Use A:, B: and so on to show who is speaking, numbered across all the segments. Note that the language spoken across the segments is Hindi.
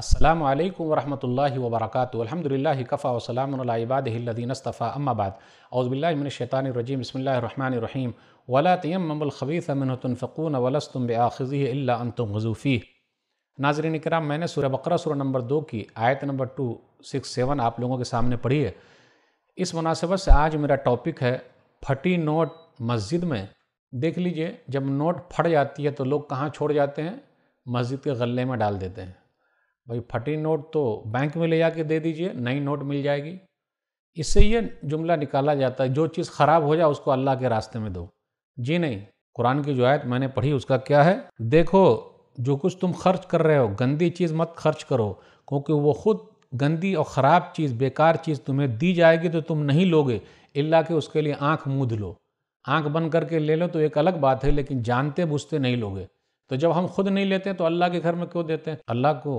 A: अल्लाम वरहमल वबरक अलहमदिल्ला कफ़ा वसलामबादीनस्तफ़ा अम्माबाद अज़बिल्लाशैतानरजीम बसमीम वला तयमबलख़ीफ़ अमनतफ़ून वलस्तुम बआख़ी अल्लाम हजूफ़ी नाजरन कराम मैंने सुर बकर सुर नंबर दो की आयत नंबर टू सिक्स सेवन आप लोगों के सामने पढ़ी है इस मुनासिबत से आज मेरा टॉपिक है फटी नोट मस्जिद में देख लीजिए जब नोट फट जाती है तो लोग कहाँ छोड़ जाते हैं मस्जिद के गले में डाल देते हैं भाई फटी नोट तो बैंक में ले जाके दे दीजिए नई नोट मिल जाएगी इससे ये जुमला निकाला जाता है जो चीज़ ख़राब हो जाए उसको अल्लाह के रास्ते में दो जी नहीं कुरान की जो आयत मैंने पढ़ी उसका क्या है देखो जो कुछ तुम खर्च कर रहे हो गंदी चीज़ मत खर्च करो क्योंकि वो खुद गंदी और ख़राब चीज़ बेकार चीज़ तुम्हें दी जाएगी तो तुम नहीं लोगे इल्ला के उसके लिए आँख मूद लो आँख बंद करके ले लो तो एक अलग बात है लेकिन जानते बूझते नहीं लोगे तो जब हम खुद नहीं लेते तो अल्लाह के घर में क्यों देते हैं अल्लाह को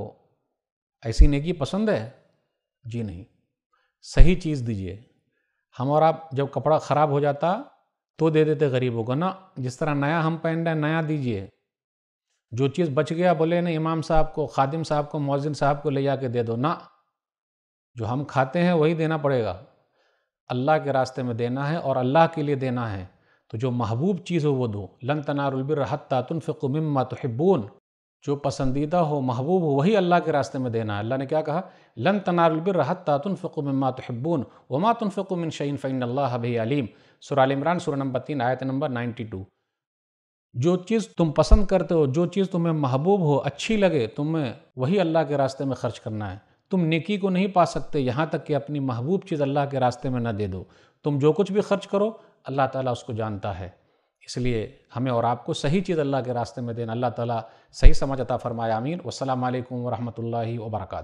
A: ऐसी नेकी पसंद है जी नहीं सही चीज़ दीजिए हम और आप जब कपड़ा ख़राब हो जाता तो दे देते गरीबों को ना जिस तरह नया हम पहन रहे हैं नया दीजिए जो चीज़ बच गया बोले ना इमाम साहब को खादिम साहब को मौजिन साहब को ले जा दे दो ना जो हम खाते हैं वही देना पड़ेगा अल्लाह के रास्ते में देना है और अल्लाह के लिए देना है तो जो महबूब चीज़ हो वो दो लन तनारबिर हत्ता तुनफ़िक मम्मा तहिब्बून जो पसंदीदा हो महबूब हो वही अल्लाह के रास्ते में देना है अल्लाह ने क्या कहा लन तनाबिर रहत तातुनफ़ुम मा तहब्बून वमा तुनफ़ुमिन शैन फ़ैन अल्लाह भई अलीम सुराल इमरान सुर नंबर तीन आयत नंबर नाइन्टी टू जो चीज़ तुम पसंद करते हो जो चीज़ तुम्हें महबूब हो अच्छी लगे तुम्हें वही अल्लाह के रास्ते में खर्च करना है तुम निकी को नहीं पा सकते यहाँ तक कि अपनी महबूब चीज़ अल्लाह के रास्ते में ना दे दो तुम जो कुछ भी खर्च करो अल्लाह ताला उसको जानता है इसलिए हमें और आपको सही चीज़ अल्लाह के रास्ते में देना अल्लाह ताला सही समझ अता फरमाए आमीन वालकम वरहमल वर्का